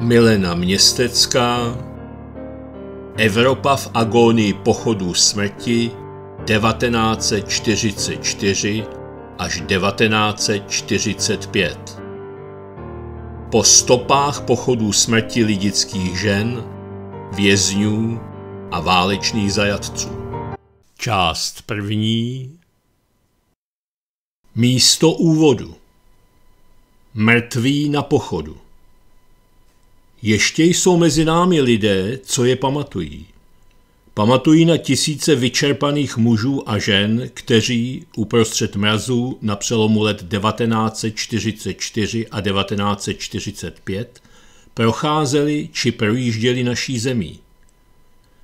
Milena Městecká, Evropa v agónii pochodů smrti 1944 až 1945. Po stopách pochodů smrti lidických žen, vězňů a válečných zajatců. Část první Místo úvodu Mrtví na pochodu ještě jsou mezi námi lidé, co je pamatují. Pamatují na tisíce vyčerpaných mužů a žen, kteří uprostřed mrazu na přelomu let 1944 a 1945 procházeli či projížděli naší zemí.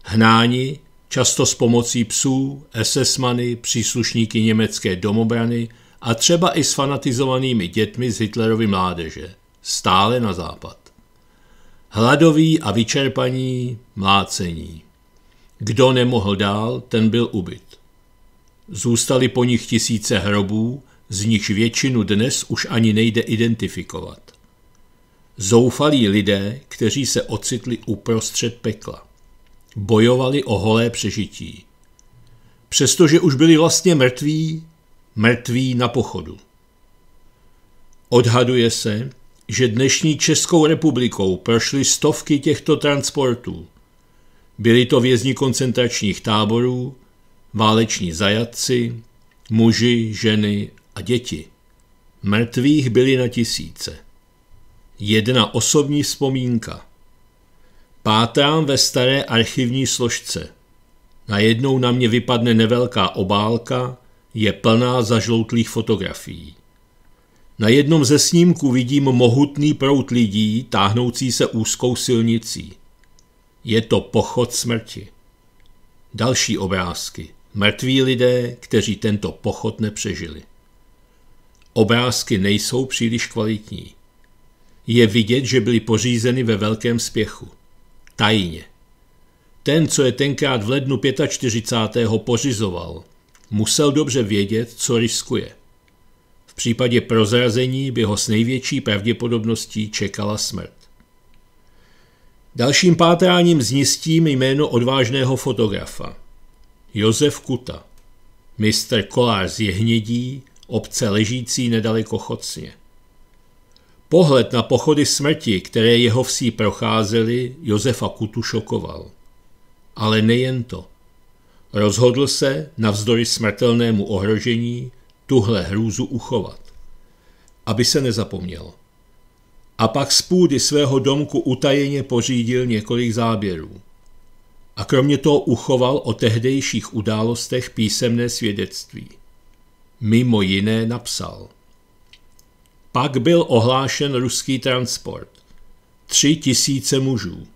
Hnáni, často s pomocí psů, SS-many, příslušníky německé domobrany a třeba i s fanatizovanými dětmi z Hitlerovy mládeže, stále na západ. Hladoví a vyčerpaní mlácení. Kdo nemohl dál, ten byl ubyt. Zůstaly po nich tisíce hrobů, z nichž většinu dnes už ani nejde identifikovat. Zoufalí lidé, kteří se ocitli uprostřed pekla. Bojovali o holé přežití. Přestože už byli vlastně mrtví, mrtví na pochodu. Odhaduje se, že dnešní Českou republikou prošly stovky těchto transportů. Byli to vězni koncentračních táborů, váleční zajatci, muži, ženy a děti. Mrtvých byli na tisíce. Jedna osobní vzpomínka. Pátrám ve staré archivní složce. Najednou na mě vypadne nevelká obálka, je plná zažloutlých fotografií. Na jednom ze snímků vidím mohutný prout lidí táhnoucí se úzkou silnicí. Je to pochod smrti. Další obrázky. Mrtví lidé, kteří tento pochod nepřežili. Obrázky nejsou příliš kvalitní. Je vidět, že byly pořízeny ve velkém spěchu. Tajně. Ten, co je tenkrát v lednu 45. pořizoval, musel dobře vědět, co riskuje – v případě prozrazení by ho s největší pravděpodobností čekala smrt. Dalším pátráním znistím jméno odvážného fotografa. Josef Kuta, mistr Kolář z Jehnědí, obce ležící nedaleko Chocně. Pohled na pochody smrti, které jeho vsi procházely, Josefa Kutu šokoval. Ale nejen to. Rozhodl se, navzdory smrtelnému ohrožení, tuhle hrůzu uchovat, aby se nezapomnělo, A pak z půdy svého domku utajeně pořídil několik záběrů. A kromě toho uchoval o tehdejších událostech písemné svědectví. Mimo jiné napsal. Pak byl ohlášen ruský transport. Tři tisíce mužů.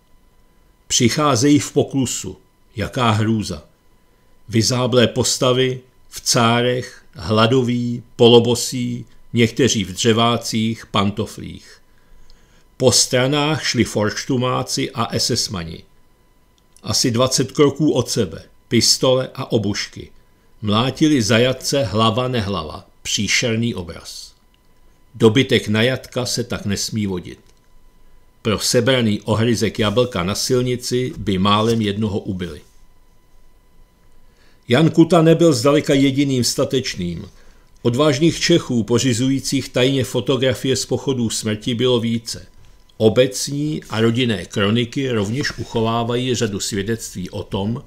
Přicházejí v poklusu. Jaká hrůza. Vyzáblé postavy, v cárech, hladoví, polobosí, někteří v dřevácích, pantoflích. Po stranách šli forštumáci a esesmani. Asi 20 kroků od sebe, pistole a obušky. Mlátili zajatce hlava nehlava, příšerný obraz. Dobytek najatka se tak nesmí vodit. Pro sebraný ohryzek jablka na silnici by málem jednoho ubili. Jan Kuta nebyl zdaleka jediným statečným. Odvážných Čechů pořizujících tajně fotografie z pochodů smrti bylo více. Obecní a rodinné kroniky rovněž uchovávají řadu svědectví o tom,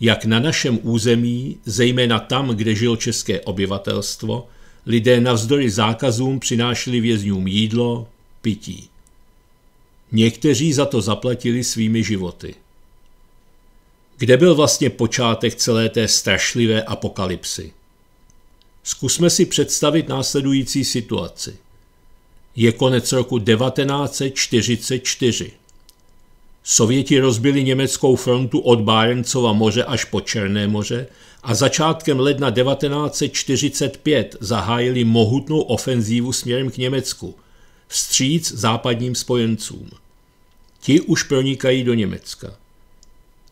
jak na našem území, zejména tam, kde žilo české obyvatelstvo, lidé navzdory zákazům přinášeli vězňům jídlo, pití. Někteří za to zaplatili svými životy. Kde byl vlastně počátek celé té strašlivé apokalypsy? Zkusme si představit následující situaci. Je konec roku 1944. Sověti rozbili německou frontu od Bárencova moře až po Černé moře a začátkem ledna 1945 zahájili mohutnou ofenzívu směrem k Německu, vstříc západním spojencům. Ti už pronikají do Německa.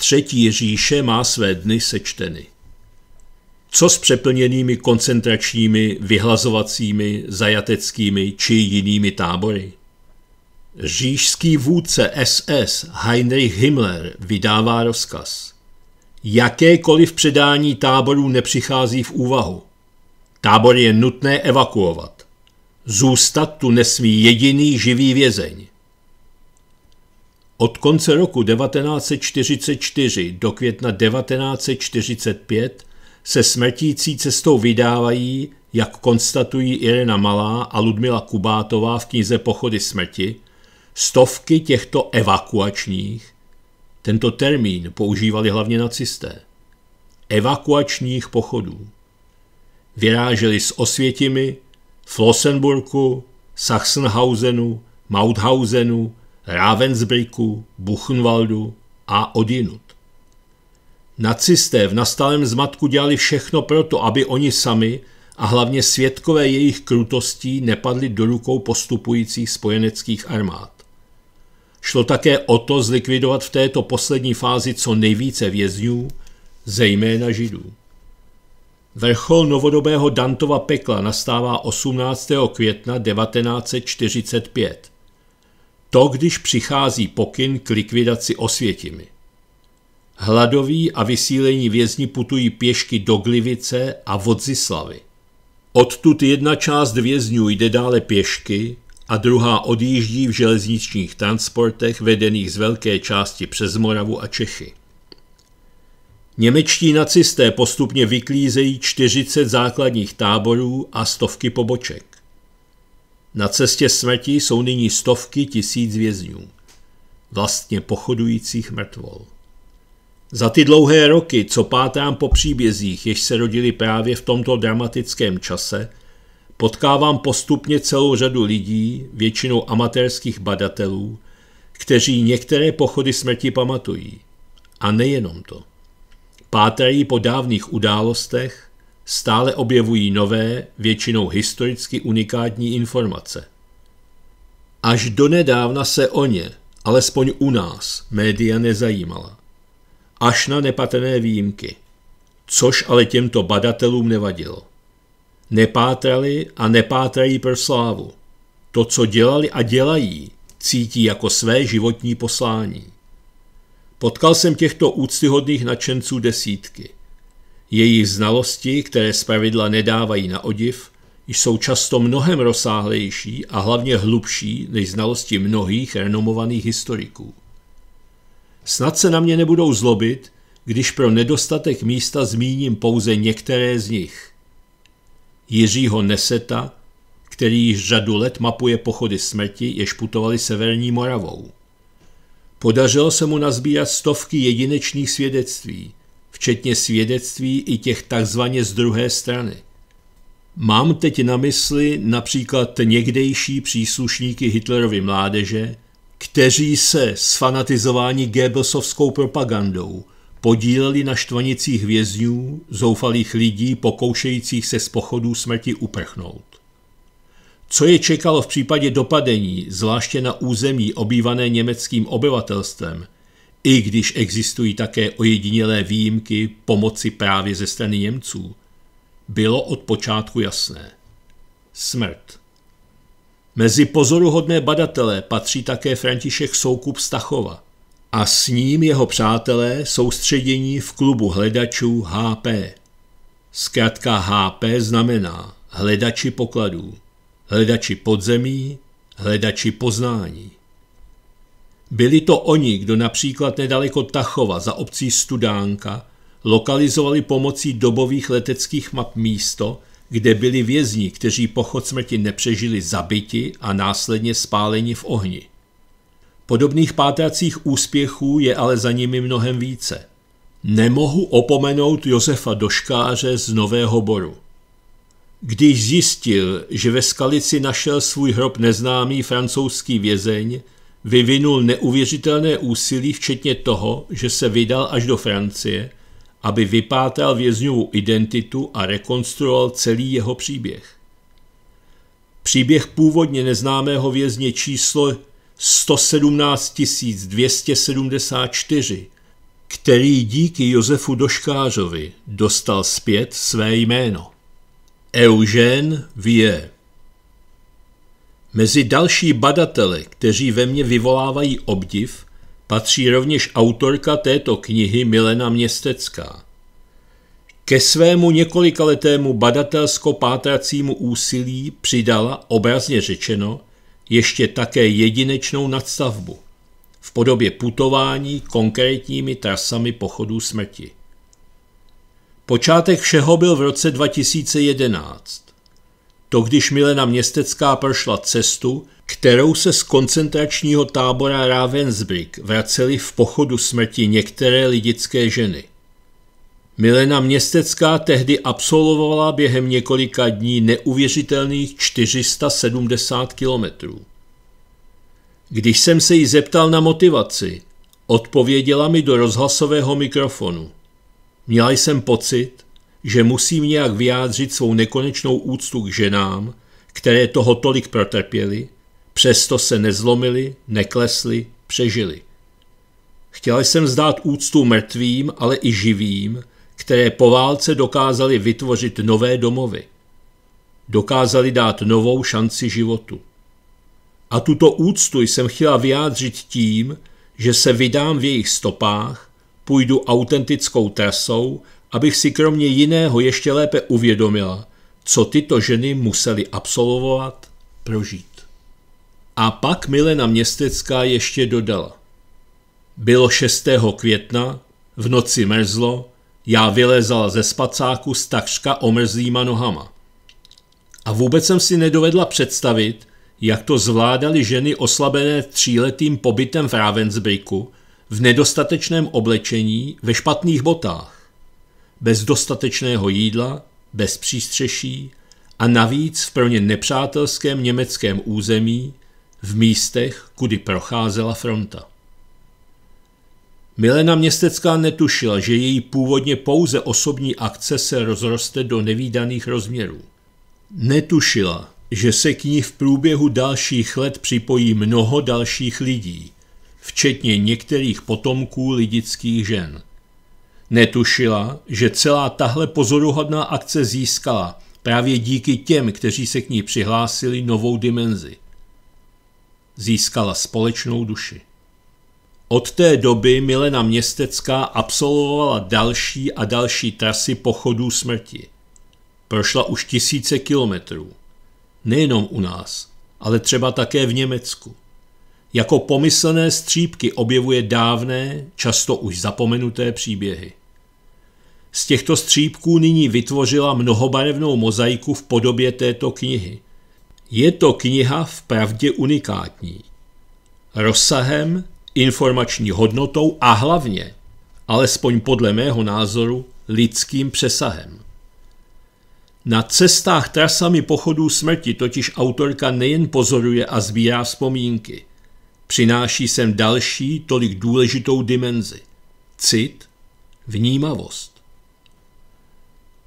Třetí říše má své dny sečteny. Co s přeplněnými koncentračními, vyhlazovacími, zajateckými či jinými tábory? Řížský vůdce SS Heinrich Himmler vydává rozkaz. Jakékoliv předání táborů nepřichází v úvahu. Tábor je nutné evakuovat. Zůstat tu nesmí jediný živý vězeň. Od konce roku 1944 do května 1945 se smrtící cestou vydávají, jak konstatují Irena Malá a Ludmila Kubátová v knize Pochody smrti, stovky těchto evakuačních, tento termín používali hlavně nacisté, evakuačních pochodů. Vyráželi s Osvětimi, Flossenburku, Sachsenhausenu, Mauthausenu, Ravensbrücku, Buchenwaldu a odinut. Nacisté v nastalém zmatku dělali všechno proto, aby oni sami a hlavně světkové jejich krutostí nepadli do rukou postupujících spojeneckých armád. Šlo také o to zlikvidovat v této poslední fázi co nejvíce vězňů, zejména židů. Vrchol novodobého Dantova pekla nastává 18. května 1945. To, když přichází pokyn k likvidaci Osvětimi. Hladoví a vysílení vězni putují pěšky do Glivice a Vodzislavy. Odtud jedna část vězňů jde dále pěšky a druhá odjíždí v železničních transportech vedených z velké části přes Moravu a Čechy. Němečtí nacisté postupně vyklízejí 40 základních táborů a stovky poboček. Na cestě smrti jsou nyní stovky tisíc vězňů, vlastně pochodujících mrtvol. Za ty dlouhé roky, co pátám po příbězích, jež se rodili právě v tomto dramatickém čase, potkávám postupně celou řadu lidí, většinou amatérských badatelů, kteří některé pochody smrti pamatují. A nejenom to. Pátrají po dávných událostech, stále objevují nové, většinou historicky unikátní informace. Až donedávna se o ně, alespoň u nás, média nezajímala. Až na nepatrné výjimky. Což ale těmto badatelům nevadilo. Nepátrali a nepátrají pro slávu. To, co dělali a dělají, cítí jako své životní poslání. Potkal jsem těchto úctyhodných nadšenců desítky – jejich znalosti, které zpravidla nedávají na odiv, jsou často mnohem rozsáhlejší a hlavně hlubší než znalosti mnohých renomovaných historiků. Snad se na mě nebudou zlobit, když pro nedostatek místa zmíním pouze některé z nich. Jiřího Neseta, který již řadu let mapuje pochody smrti, jež putovali severní Moravou. Podařilo se mu nazbírat stovky jedinečných svědectví – včetně svědectví i těch takzvaně z druhé strany. Mám teď na mysli například někdejší příslušníky Hitlerovy mládeže, kteří se s fanatizování Goebbelsovskou propagandou podíleli na štvanicích vězňů, zoufalých lidí pokoušejících se z pochodů smrti uprchnout. Co je čekalo v případě dopadení, zvláště na území obývané německým obyvatelstvem – i když existují také ojedinělé výjimky pomoci právě ze strany Němců, bylo od počátku jasné. Smrt. Mezi pozoruhodné badatele patří také František Soukup Stachova a s ním jeho přátelé soustředění v klubu hledačů HP. Zkrátka HP znamená hledači pokladů, hledači podzemí, hledači poznání. Byli to oni, kdo například nedaleko Tachova za obcí Studánka lokalizovali pomocí dobových leteckých map místo, kde byli vězni, kteří pochod smrti nepřežili zabiti a následně spáleni v ohni. Podobných pátracích úspěchů je ale za nimi mnohem více. Nemohu opomenout Josefa Doškáře z Nového Boru. Když zjistil, že ve skalici našel svůj hrob neznámý francouzský vězeň, Vyvinul neuvěřitelné úsilí, včetně toho, že se vydal až do Francie, aby vypátral vězňovou identitu a rekonstruoval celý jeho příběh. Příběh původně neznámého vězně číslo 117 274, který díky Josefu Doškářovi dostal zpět své jméno. Eugène Vier Mezi další badatele, kteří ve mně vyvolávají obdiv, patří rovněž autorka této knihy Milena Městecká. Ke svému několikaletému badatelsko-pátracímu úsilí přidala, obrazně řečeno, ještě také jedinečnou nadstavbu v podobě putování konkrétními trasami pochodů smrti. Počátek všeho byl v roce 2011. To když Milena Městecká prošla cestu, kterou se z koncentračního tábora Ravensbrück vraceli v pochodu smrti některé lidické ženy. Milena Městecká tehdy absolvovala během několika dní neuvěřitelných 470 kilometrů. Když jsem se jí zeptal na motivaci, odpověděla mi do rozhlasového mikrofonu. Měla jsem pocit, že musím nějak vyjádřit svou nekonečnou úctu k ženám, které toho tolik protrpěly, přesto se nezlomily, neklesly, přežily. Chtěla jsem zdát úctu mrtvým, ale i živým, které po válce dokázali vytvořit nové domovy. Dokázali dát novou šanci životu. A tuto úctu jsem chtěla vyjádřit tím, že se vydám v jejich stopách, půjdu autentickou trasou abych si kromě jiného ještě lépe uvědomila, co tyto ženy musely absolvovat, prožít. A pak Milena Městecká ještě dodala. Bylo 6. května, v noci mrzlo, já vylezala ze spacáku s takřka omrzlýma nohama. A vůbec jsem si nedovedla představit, jak to zvládali ženy oslabené tříletým pobytem v Ravensbrücku, v nedostatečném oblečení, ve špatných botách bez dostatečného jídla, bez přístřeší a navíc v plně nepřátelském německém území v místech, kudy procházela fronta. Milena Městecká netušila, že její původně pouze osobní akce se rozroste do nevýdaných rozměrů. Netušila, že se k ní v průběhu dalších let připojí mnoho dalších lidí, včetně některých potomků lidických žen – Netušila, že celá tahle pozoruhodná akce získala právě díky těm, kteří se k ní přihlásili novou dimenzi. Získala společnou duši. Od té doby Milena Městecká absolvovala další a další trasy pochodů smrti. Prošla už tisíce kilometrů. Nejenom u nás, ale třeba také v Německu. Jako pomyslné střípky objevuje dávné, často už zapomenuté příběhy. Z těchto střípků nyní vytvořila mnohobarevnou mozaiku v podobě této knihy. Je to kniha v pravdě unikátní. Rozsahem, informační hodnotou a hlavně, alespoň podle mého názoru, lidským přesahem. Na cestách trasami pochodů smrti totiž autorka nejen pozoruje a sbírá vzpomínky. Přináší sem další, tolik důležitou dimenzi. Cit, vnímavost.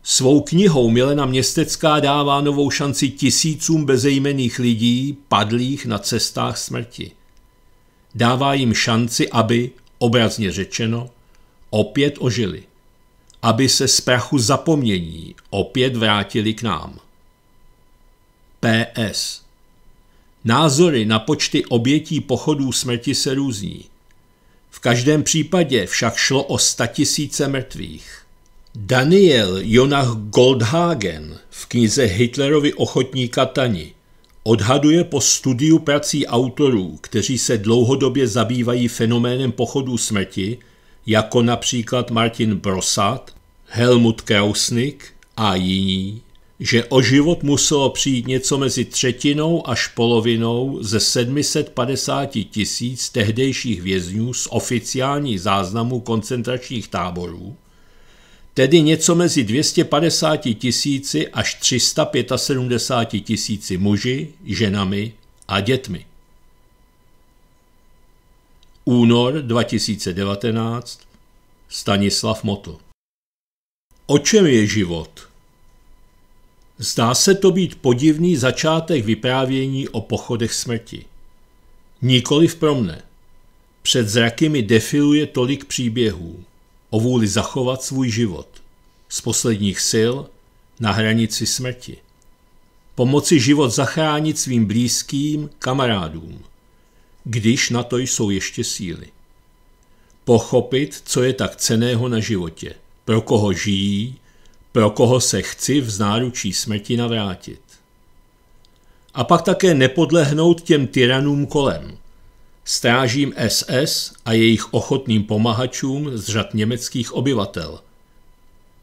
Svou knihou Milena Městecká dává novou šanci tisícům bezejmených lidí padlých na cestách smrti. Dává jim šanci, aby, obrazně řečeno, opět ožili. Aby se z prachu zapomnění opět vrátili k nám. PS. Názory na počty obětí pochodů smrti se různí. V každém případě však šlo o statisíce mrtvých. Daniel Jonah Goldhagen v knize Hitlerovi ochotní katani odhaduje po studiu prací autorů, kteří se dlouhodobě zabývají fenoménem pochodů smrti, jako například Martin Brosat, Helmut Krausnik a jiní, že o život muselo přijít něco mezi třetinou až polovinou ze 750 tisíc tehdejších vězňů z oficiálních záznamů koncentračních táborů, tedy něco mezi 250 tisíci až 375 tisíci muži, ženami a dětmi. Únor 2019 Stanislav Moto O čem je život? Zdá se to být podivný začátek vyprávění o pochodech smrti. Nikoliv pro mne. Před zraky mi defiluje tolik příběhů o vůli zachovat svůj život z posledních sil na hranici smrti. Pomoci život zachránit svým blízkým, kamarádům, když na to jsou ještě síly. Pochopit, co je tak ceného na životě, pro koho žijí, pro koho se chci v náručí smrti navrátit. A pak také nepodlehnout těm tyranům kolem – strážím SS a jejich ochotným pomahačům z řad německých obyvatel,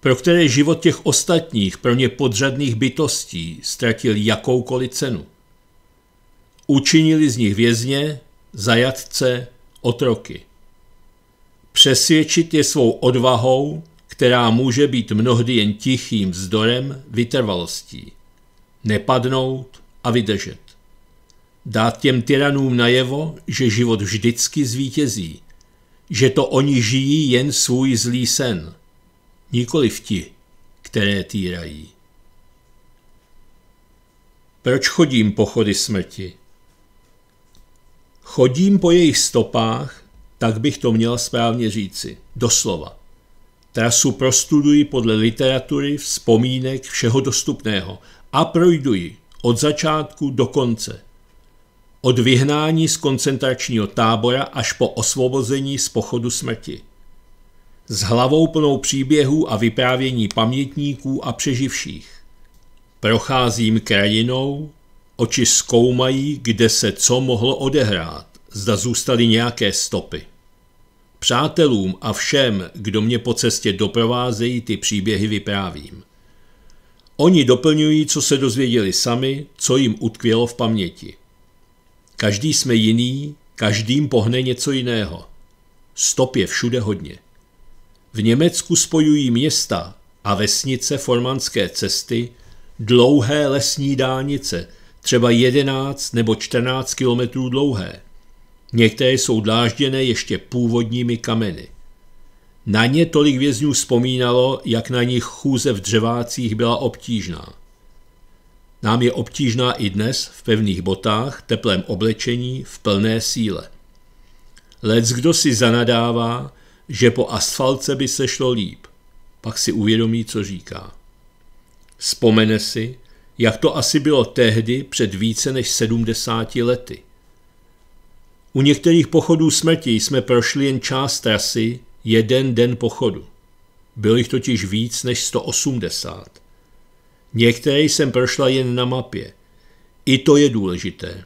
pro které život těch ostatních pro ně podřadných bytostí ztratil jakoukoliv cenu. Učinili z nich vězně, zajatce, otroky. Přesvědčit je svou odvahou, která může být mnohdy jen tichým vzdorem vytrvalostí. Nepadnout a vydržet. Dát těm tyranům najevo, že život vždycky zvítězí, že to oni žijí jen svůj zlý sen, nikoli ti, které týrají. Proč chodím po chody smrti? Chodím po jejich stopách, tak bych to měl správně říci, doslova. Trasu prostuduji podle literatury, vzpomínek, všeho dostupného a projdu ji od začátku do konce – od vyhnání z koncentračního tábora až po osvobození z pochodu smrti. S hlavou plnou příběhů a vyprávění pamětníků a přeživších. Procházím krajinou, oči zkoumají, kde se co mohlo odehrát, zda zůstaly nějaké stopy. Přátelům a všem, kdo mě po cestě doprovázejí, ty příběhy vyprávím. Oni doplňují, co se dozvěděli sami, co jim utkvělo v paměti. Každý jsme jiný, každým pohne něco jiného. Stop je všude hodně. V Německu spojují města a vesnice formanské cesty dlouhé lesní dálnice, třeba 11 nebo 14 kilometrů dlouhé. Některé jsou dlážděné ještě původními kameny. Na ně tolik vězňů vzpomínalo, jak na nich chůze v dřevácích byla obtížná. Nám je obtížná i dnes v pevných botách, teplém oblečení, v plné síle. Lec kdo si zanadává, že po asfalce by se šlo líp. Pak si uvědomí, co říká. Vzpomene si, jak to asi bylo tehdy před více než 70 lety. U některých pochodů smrti jsme prošli jen část trasy jeden den pochodu. Bylo jich totiž víc než 180. Některé jsem prošla jen na mapě. I to je důležité.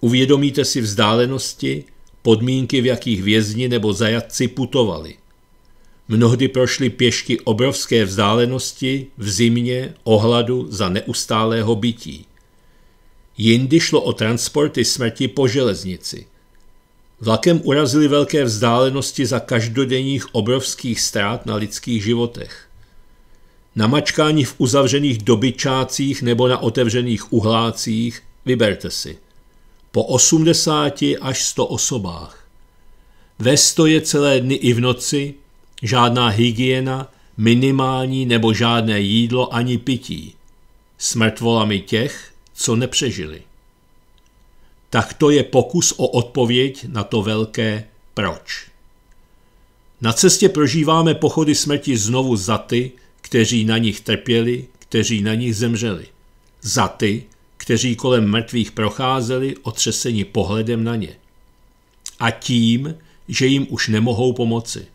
Uvědomíte si vzdálenosti, podmínky, v jakých vězni nebo zajatci putovali. Mnohdy prošli pěšky obrovské vzdálenosti v zimě, ohladu za neustálého bytí. Jindy šlo o transporty smrti po železnici. Vlakem urazili velké vzdálenosti za každodenních obrovských ztrát na lidských životech. Na mačkání v uzavřených dobyčácích nebo na otevřených uhlácích vyberte si. Po 80 až 100 osobách. Ve stoje celé dny i v noci, žádná hygiena, minimální nebo žádné jídlo ani pití. Smrt volami těch, co nepřežili. Tak to je pokus o odpověď na to velké proč. Na cestě prožíváme pochody smrti znovu za ty, kteří na nich trpěli, kteří na nich zemřeli. Za ty, kteří kolem mrtvých procházeli, otřeseni pohledem na ně. A tím, že jim už nemohou pomoci.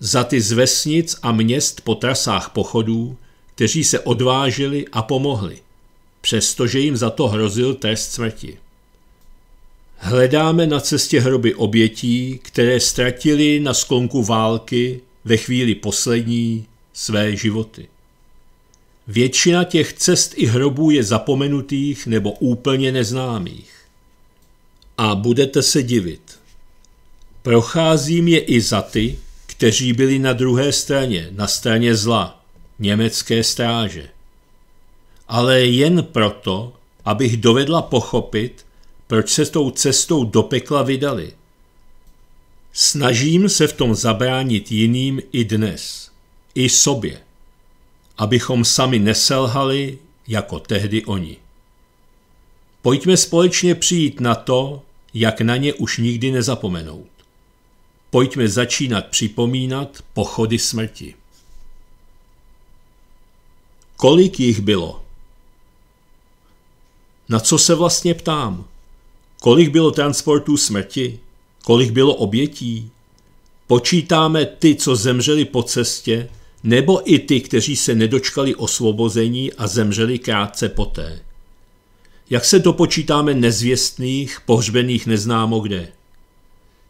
Za ty z vesnic a měst po trasách pochodů, kteří se odvážili a pomohli, přestože jim za to hrozil trest smrti. Hledáme na cestě hroby obětí, které ztratili na sklonku války ve chvíli poslední své životy. Většina těch cest i hrobů je zapomenutých nebo úplně neznámých. A budete se divit. Procházím je i za ty, kteří byli na druhé straně, na straně zla, německé stráže. Ale jen proto, abych dovedla pochopit, proč se tou cestou do pekla vydali. Snažím se v tom zabránit jiným i dnes i sobě, abychom sami neselhali jako tehdy oni. Pojďme společně přijít na to, jak na ně už nikdy nezapomenout. Pojďme začínat připomínat pochody smrti. Kolik jich bylo? Na co se vlastně ptám? Kolik bylo transportů smrti? Kolik bylo obětí? Počítáme ty, co zemřeli po cestě, nebo i ty, kteří se nedočkali osvobození a zemřeli krátce poté. Jak se dopočítáme nezvěstných, pohřbených neznámo kde?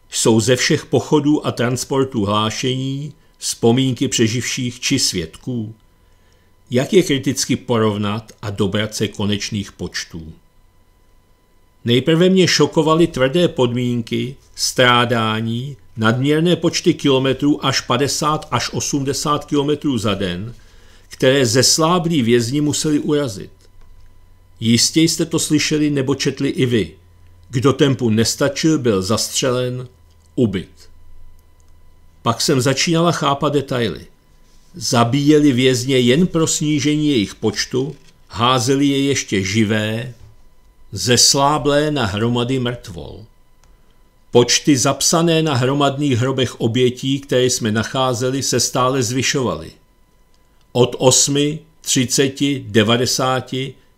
Jsou ze všech pochodů a transportů hlášení, vzpomínky přeživších či svědků? Jak je kriticky porovnat a dobrat se konečných počtů? Nejprve mě šokovaly tvrdé podmínky, strádání, nadměrné počty kilometrů až 50 až 80 kilometrů za den, které zesláblí vězni museli urazit. Jistě jste to slyšeli nebo četli i vy. Kdo tempu nestačil, byl zastřelen, ubyt. Pak jsem začínala chápat detaily. Zabíjeli vězně jen pro snížení jejich počtu, házeli je ještě živé, zesláblé na hromady mrtvol. Počty zapsané na hromadných hrobech obětí, které jsme nacházeli, se stále zvyšovaly. Od 8, 30, 90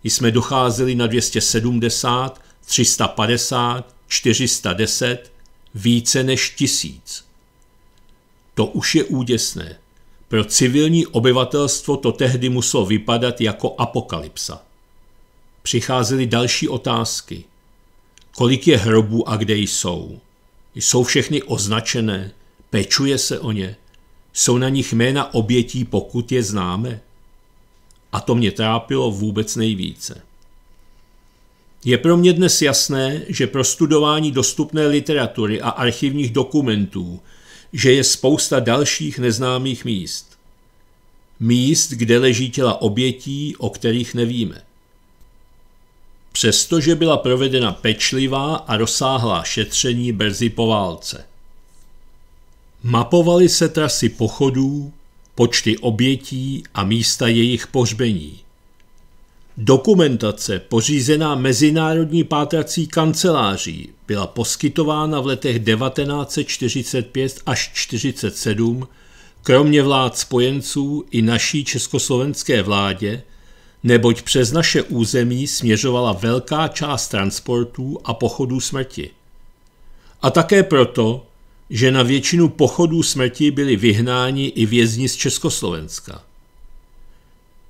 jsme docházeli na 270, 350, 410, více než tisíc. To už je úděsné. Pro civilní obyvatelstvo to tehdy muselo vypadat jako apokalypsa. Přicházely další otázky. Kolik je hrobů a kde jsou? Jsou všechny označené? Pečuje se o ně? Jsou na nich jména obětí, pokud je známe? A to mě trápilo vůbec nejvíce. Je pro mě dnes jasné, že pro studování dostupné literatury a archivních dokumentů, že je spousta dalších neznámých míst. Míst, kde leží těla obětí, o kterých nevíme přestože byla provedena pečlivá a rozsáhlá šetření brzy po válce. Mapovaly se trasy pochodů, počty obětí a místa jejich pohřbení. Dokumentace pořízená Mezinárodní pátrací kanceláří byla poskytována v letech 1945 až 1947 kromě vlád spojenců i naší československé vládě – neboť přes naše území směřovala velká část transportů a pochodů smrti. A také proto, že na většinu pochodů smrti byli vyhnáni i vězni z Československa.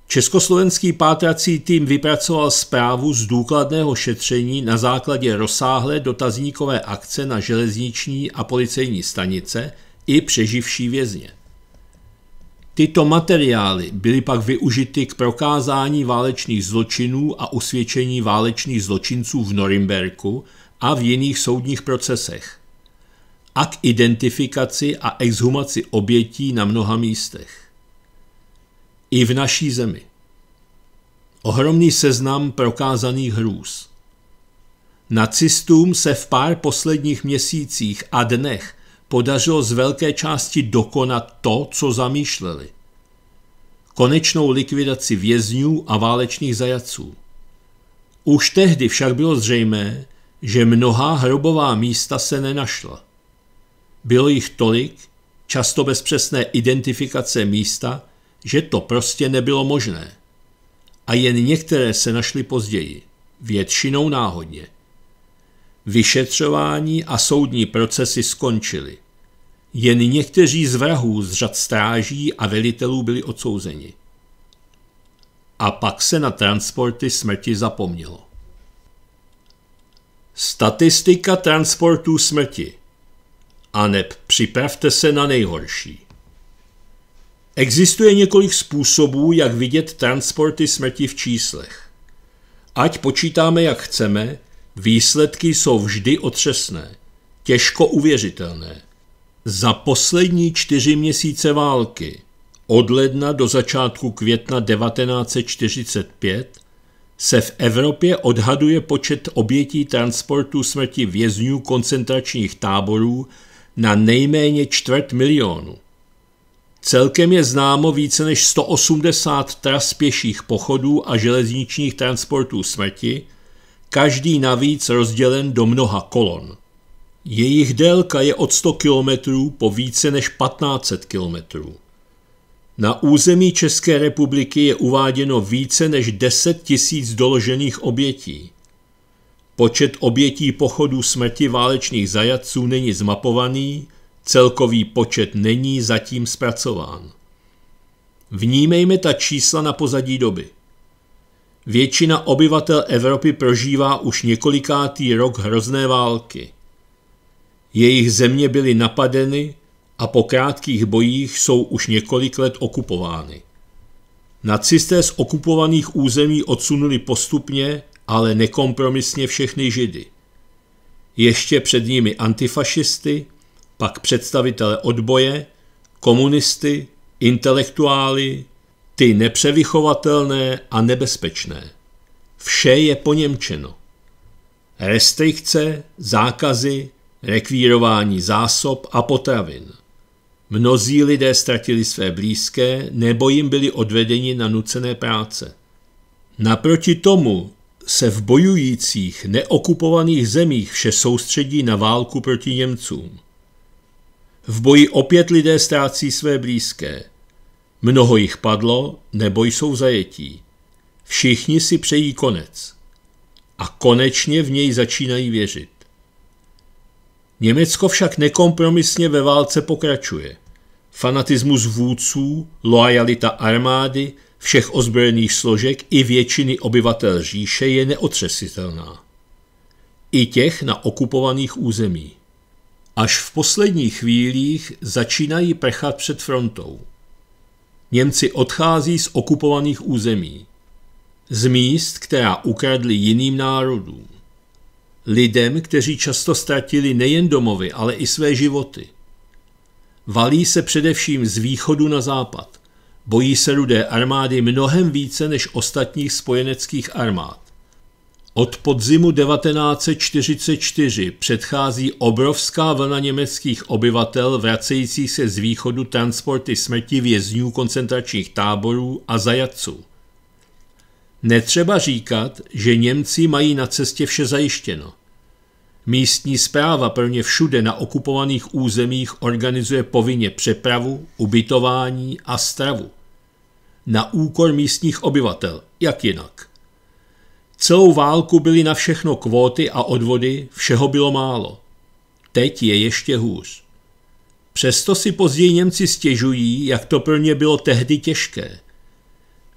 Československý pátrací tým vypracoval zprávu z důkladného šetření na základě rozsáhlé dotazníkové akce na železniční a policejní stanice i přeživší vězně. Tyto materiály byly pak využity k prokázání válečných zločinů a usvědčení válečných zločinců v Norimberku a v jiných soudních procesech a k identifikaci a exhumaci obětí na mnoha místech. I v naší zemi. Ohromný seznam prokázaných hrůz. Nacistům se v pár posledních měsících a dnech podařilo z velké části dokonat to, co zamýšleli. Konečnou likvidaci vězňů a válečných zajaců. Už tehdy však bylo zřejmé, že mnohá hrobová místa se nenašla. Bylo jich tolik, často bez přesné identifikace místa, že to prostě nebylo možné. A jen některé se našly později, většinou náhodně vyšetřování a soudní procesy skončily. Jen někteří z vrahů z řad stráží a velitelů byli odsouzeni. A pak se na transporty smrti zapomnělo. Statistika transportů smrti. A neb připravte se na nejhorší. Existuje několik způsobů, jak vidět transporty smrti v číslech. Ať počítáme, jak chceme, Výsledky jsou vždy otřesné, těžko uvěřitelné. Za poslední čtyři měsíce války, od ledna do začátku května 1945, se v Evropě odhaduje počet obětí transportu smrti vězňů koncentračních táborů na nejméně čtvrt milionu. Celkem je známo více než 180 tras pěších pochodů a železničních transportů smrti, každý navíc rozdělen do mnoha kolon. Jejich délka je od 100 km po více než 1500 km. Na území České republiky je uváděno více než 10 tisíc doložených obětí. Počet obětí pochodů smrti válečných zajatců není zmapovaný, celkový počet není zatím zpracován. Vnímejme ta čísla na pozadí doby. Většina obyvatel Evropy prožívá už několikátý rok hrozné války. Jejich země byly napadeny a po krátkých bojích jsou už několik let okupovány. Nacisté z okupovaných území odsunuli postupně, ale nekompromisně všechny židy. Ještě před nimi antifašisty, pak představitele odboje, komunisty, intelektuály, ty nepřevychovatelné a nebezpečné. Vše je poněmčeno. Restrikce, zákazy, rekvírování zásob a potravin. Mnozí lidé ztratili své blízké nebo jim byli odvedeni na nucené práce. Naproti tomu se v bojujících, neokupovaných zemích vše soustředí na válku proti Němcům. V boji opět lidé ztrácí své blízké – Mnoho jich padlo nebo jsou zajetí. Všichni si přejí konec. A konečně v něj začínají věřit. Německo však nekompromisně ve válce pokračuje. Fanatismus vůdců, loajalita armády, všech ozbrojených složek i většiny obyvatel říše je neotřesitelná. I těch na okupovaných území. Až v posledních chvílích začínají prchat před frontou. Němci odchází z okupovaných území, z míst, která ukradli jiným národům, lidem, kteří často ztratili nejen domovy, ale i své životy. Valí se především z východu na západ. Bojí se rudé armády mnohem více než ostatních spojeneckých armád. Od podzimu 1944 předchází obrovská vlna německých obyvatel vracejících se z východu transporty smrti vězňů koncentračních táborů a zajatců. Netřeba říkat, že Němci mají na cestě vše zajištěno. Místní zpráva plně všude na okupovaných územích organizuje povinně přepravu, ubytování a stravu. Na úkor místních obyvatel, jak jinak. Celou válku byly na všechno kvóty a odvody, všeho bylo málo. Teď je ještě hůř. Přesto si později Němci stěžují, jak to pro ně bylo tehdy těžké.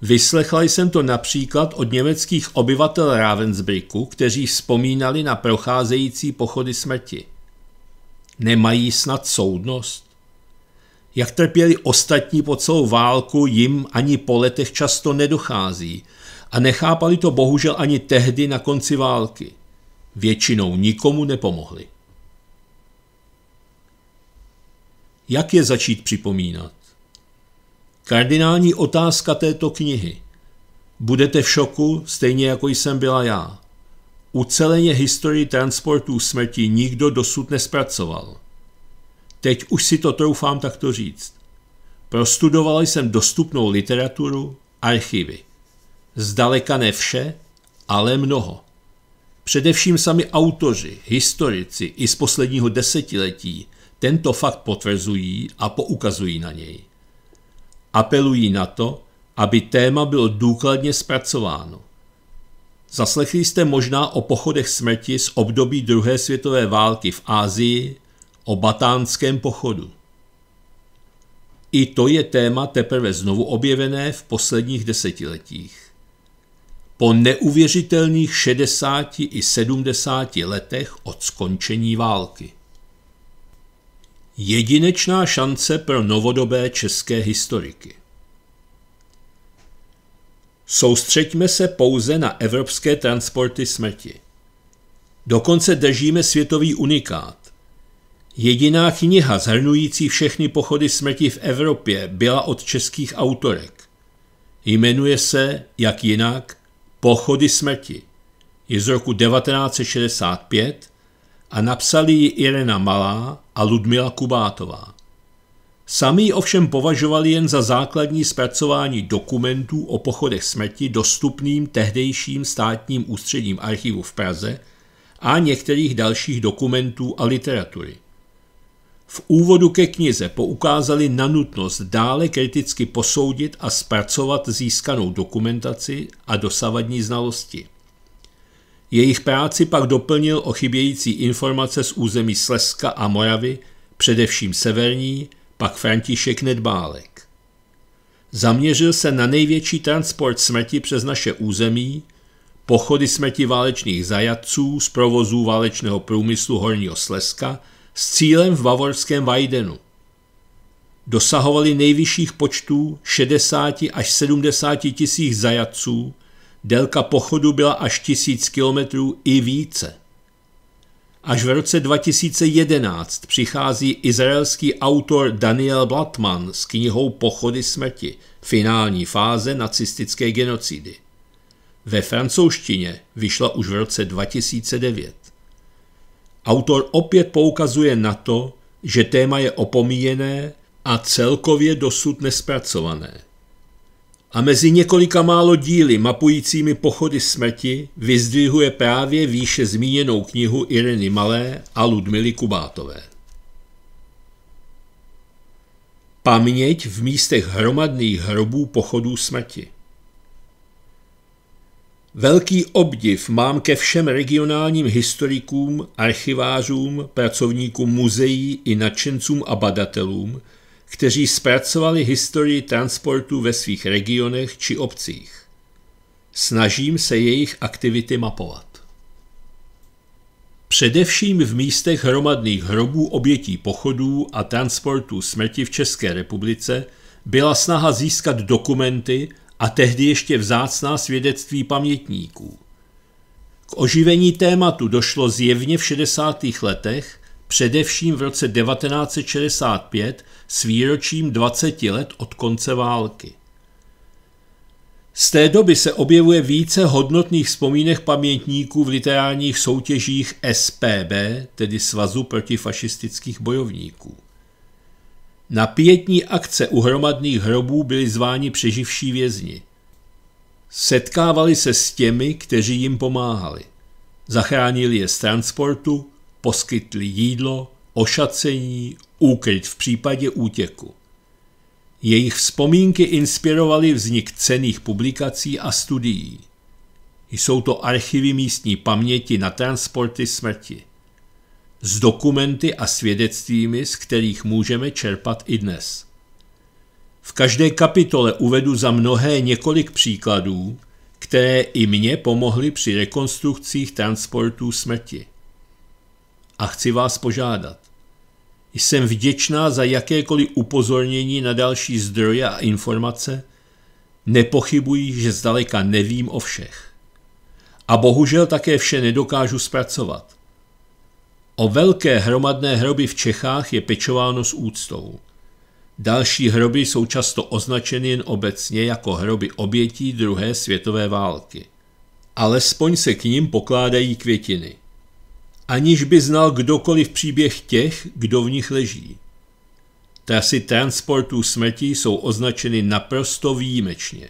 Vyslechla jsem to například od německých obyvatel Ravensbrücku, kteří vzpomínali na procházející pochody smrti. Nemají snad soudnost? Jak trpěli ostatní po celou válku, jim ani po letech často nedochází – a nechápali to bohužel ani tehdy na konci války. Většinou nikomu nepomohli. Jak je začít připomínat? Kardinální otázka této knihy. Budete v šoku, stejně jako jsem byla já. Uceleně historii transportů smrti nikdo dosud nespracoval. Teď už si to troufám takto říct. Prostudovala jsem dostupnou literaturu, archivy. Zdaleka ne vše, ale mnoho. Především sami autoři, historici i z posledního desetiletí tento fakt potvrzují a poukazují na něj. Apelují na to, aby téma bylo důkladně zpracováno. Zaslechli jste možná o pochodech smrti z období druhé světové války v Ázii, o batánském pochodu. I to je téma teprve znovu objevené v posledních desetiletích po neuvěřitelných 60 i 70 letech od skončení války. Jedinečná šance pro novodobé české historiky. Soustřeďme se pouze na evropské transporty smrti. Dokonce držíme světový unikát. Jediná kniha zhrnující všechny pochody smrti v Evropě byla od českých autorek. Jmenuje se, jak jinak, Pochody smrti je z roku 1965 a napsali ji Irena Malá a Ludmila Kubátová. Sami ji ovšem považovali jen za základní zpracování dokumentů o pochodech smrti dostupným tehdejším státním ústředním archivu v Praze a některých dalších dokumentů a literatury v úvodu ke knize poukázali na nutnost dále kriticky posoudit a zpracovat získanou dokumentaci a dosavadní znalosti. Jejich práci pak doplnil o chybějící informace z území Slezska a Moravy, především severní, pak František Nedbálek. Zaměřil se na největší transport smrti přes naše území, pochody smrti válečných zajatců z provozů válečného průmyslu Horního Slezska – s cílem v bavorském Weidenu. Dosahovali nejvyšších počtů 60 až 70 tisíc zajatců, délka pochodu byla až tisíc kilometrů i více. Až v roce 2011 přichází izraelský autor Daniel Blatman s knihou Pochody smrti – finální fáze nacistické genocidy. Ve francouzštině vyšla už v roce 2009. Autor opět poukazuje na to, že téma je opomíjené a celkově dosud nespracované. A mezi několika málo díly mapujícími pochody smrti vyzdvihuje právě výše zmíněnou knihu Ireny Malé a Ludmily Kubátové. Paměť v místech hromadných hrobů pochodů smrti Velký obdiv mám ke všem regionálním historikům, archivářům, pracovníkům muzeí i nadšencům a badatelům, kteří zpracovali historii transportu ve svých regionech či obcích. Snažím se jejich aktivity mapovat. Především v místech hromadných hrobů obětí pochodů a transportů smrti v České republice byla snaha získat dokumenty, a tehdy ještě vzácná svědectví pamětníků. K oživení tématu došlo zjevně v 60. letech, především v roce 1965 s výročím 20 let od konce války. Z té doby se objevuje více hodnotných vzpomínek pamětníků v literárních soutěžích SPB, tedy Svazu protifašistických bojovníků. Na pětní akce u hromadných hrobů byli zváni přeživší vězni. Setkávali se s těmi, kteří jim pomáhali. Zachránili je z transportu, poskytli jídlo, ošacení, úkryt v případě útěku. Jejich vzpomínky inspirovaly vznik cených publikací a studií. Jsou to archivy místní paměti na transporty smrti s dokumenty a svědectvími, z kterých můžeme čerpat i dnes. V každé kapitole uvedu za mnohé několik příkladů, které i mně pomohly při rekonstrukcích transportů smrti. A chci vás požádat. Jsem vděčná za jakékoliv upozornění na další zdroje a informace, nepochybuji, že zdaleka nevím o všech. A bohužel také vše nedokážu zpracovat – O velké hromadné hroby v Čechách je pečováno s úctou. Další hroby jsou často označeny jen obecně jako hroby obětí druhé světové války. Alespoň se k ním pokládají květiny. Aniž by znal kdokoliv příběh těch, kdo v nich leží. Trasy transportů smrti jsou označeny naprosto výjimečně.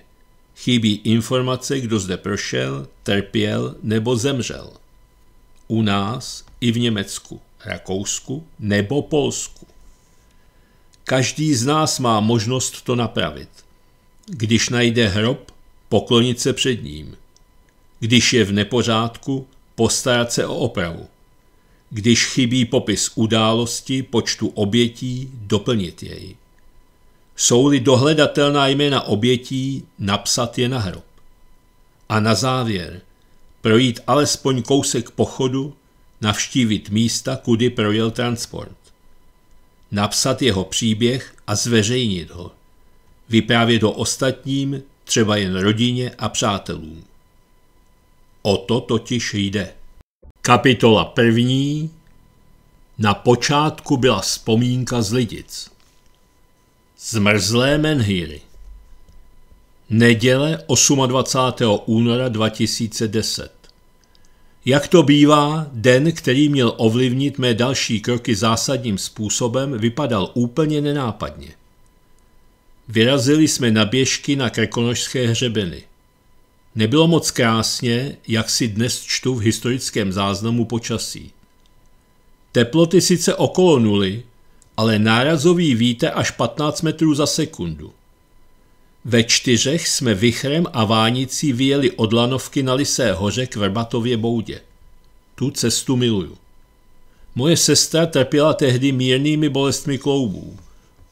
Chybí informace, kdo zde prošel, trpěl nebo zemřel u nás i v Německu, Rakousku nebo Polsku. Každý z nás má možnost to napravit. Když najde hrob, poklonit se před ním. Když je v nepořádku, postarat se o opravu. Když chybí popis události, počtu obětí, doplnit jej. Jsou-li dohledatelná jména obětí, napsat je na hrob. A na závěr – projít alespoň kousek pochodu, navštívit místa, kudy projel transport. Napsat jeho příběh a zveřejnit ho. Vyprávět ho ostatním, třeba jen rodině a přátelům. O to totiž jde. Kapitola první. Na počátku byla vzpomínka z Lidic. Zmrzlé menhýry. Neděle 28. února 2010. Jak to bývá, den, který měl ovlivnit mé další kroky zásadním způsobem, vypadal úplně nenápadně. Vyrazili jsme na běžky na Krkonožské hřebeny. Nebylo moc krásně, jak si dnes čtu v historickém záznamu počasí. Teploty sice okolo nuly, ale nárazový víte až 15 metrů za sekundu. Ve čtyřech jsme vychrem a vánicí vyjeli od lanovky na Lisé hoře k Vrbatově boudě. Tu cestu miluju. Moje sestra trpěla tehdy mírnými bolestmi kloubů.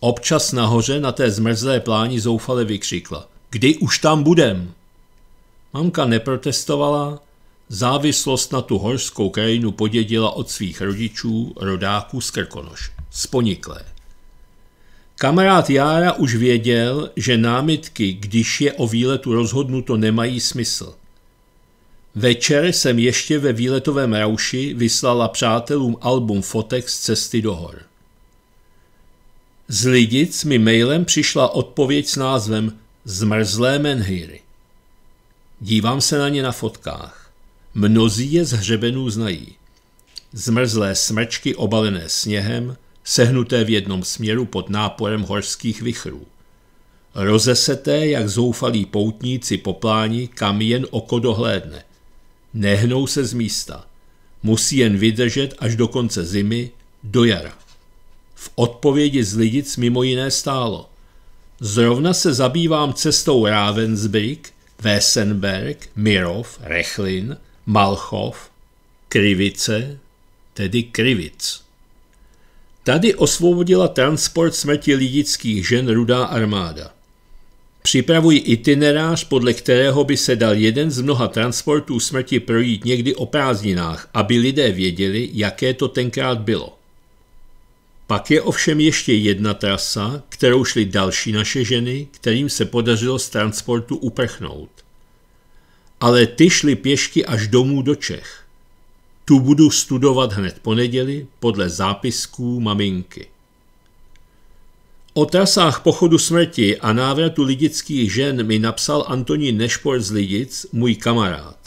Občas nahoře na té zmrzlé pláni zoufale vykřikla. Kdy už tam budem? Mamka neprotestovala, závislost na tu horskou krajinu podědila od svých rodičů, rodáků z Krkonoš, sponiklé. Kamarád Jára už věděl, že námitky, když je o výletu rozhodnuto, nemají smysl. Večer jsem ještě ve výletovém rauši vyslala přátelům album fotek z cesty do hor. Z Lidic mi mailem přišla odpověď s názvem Zmrzlé menhýry. Dívám se na ně na fotkách. Mnozí je z hřebenů znají. Zmrzlé smrčky obalené sněhem – sehnuté v jednom směru pod náporem horských vichrů. Rozeseté, jak zoufalí poutníci poplání, kam jen oko dohlédne. Nehnou se z místa. Musí jen vydržet až do konce zimy, do jara. V odpovědi z lidic mimo jiné stálo. Zrovna se zabývám cestou Ravensbrück, Wesenberg, Mirov, Rechlin, Malchov, Krivice, tedy Krivic. Tady osvobodila transport smrti lidických žen rudá armáda. Připravují itinerář, podle kterého by se dal jeden z mnoha transportů smrti projít někdy o prázdninách, aby lidé věděli, jaké to tenkrát bylo. Pak je ovšem ještě jedna trasa, kterou šly další naše ženy, kterým se podařilo z transportu uprchnout. Ale ty šly pěšky až domů do Čech. Tu budu studovat hned po neděli podle zápisků maminky. O trasách pochodu smrti a návratu lidických žen mi napsal Antonín Nešpor z Lidic, můj kamarád.